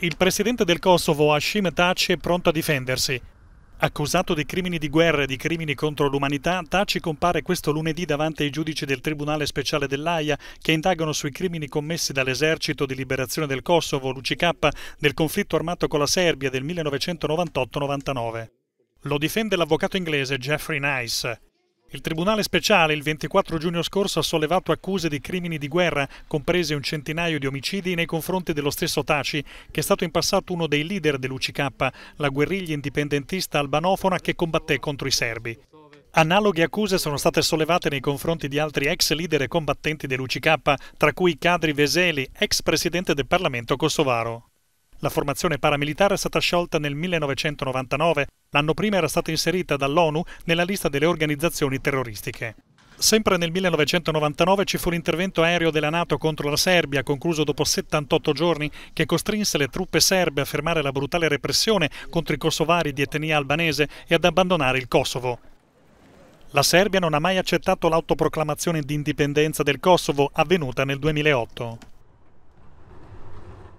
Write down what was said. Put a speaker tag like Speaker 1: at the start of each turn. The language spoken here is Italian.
Speaker 1: il presidente del Kosovo Hashim Taci è pronto a difendersi. Accusato di crimini di guerra e di crimini contro l'umanità, Taci compare questo lunedì davanti ai giudici del Tribunale Speciale dell'AIA che indagano sui crimini commessi dall'Esercito di Liberazione del Kosovo, l'UCK, nel conflitto armato con la Serbia del 1998-99. Lo difende l'avvocato inglese Jeffrey Nice. Il Tribunale speciale il 24 giugno scorso ha sollevato accuse di crimini di guerra, comprese un centinaio di omicidi nei confronti dello stesso Taci, che è stato in passato uno dei leader dell'UCK, la guerriglia indipendentista albanofona che combatté contro i serbi. Analoghe accuse sono state sollevate nei confronti di altri ex leader e combattenti dell'UCK, tra cui Kadri Veseli, ex presidente del Parlamento kosovaro. La formazione paramilitare è stata sciolta nel 1999, l'anno prima era stata inserita dall'ONU nella lista delle organizzazioni terroristiche. Sempre nel 1999 ci fu l'intervento aereo della Nato contro la Serbia, concluso dopo 78 giorni, che costrinse le truppe serbe a fermare la brutale repressione contro i kosovari di etnia albanese e ad abbandonare il Kosovo. La Serbia non ha mai accettato l'autoproclamazione di indipendenza del Kosovo avvenuta nel 2008.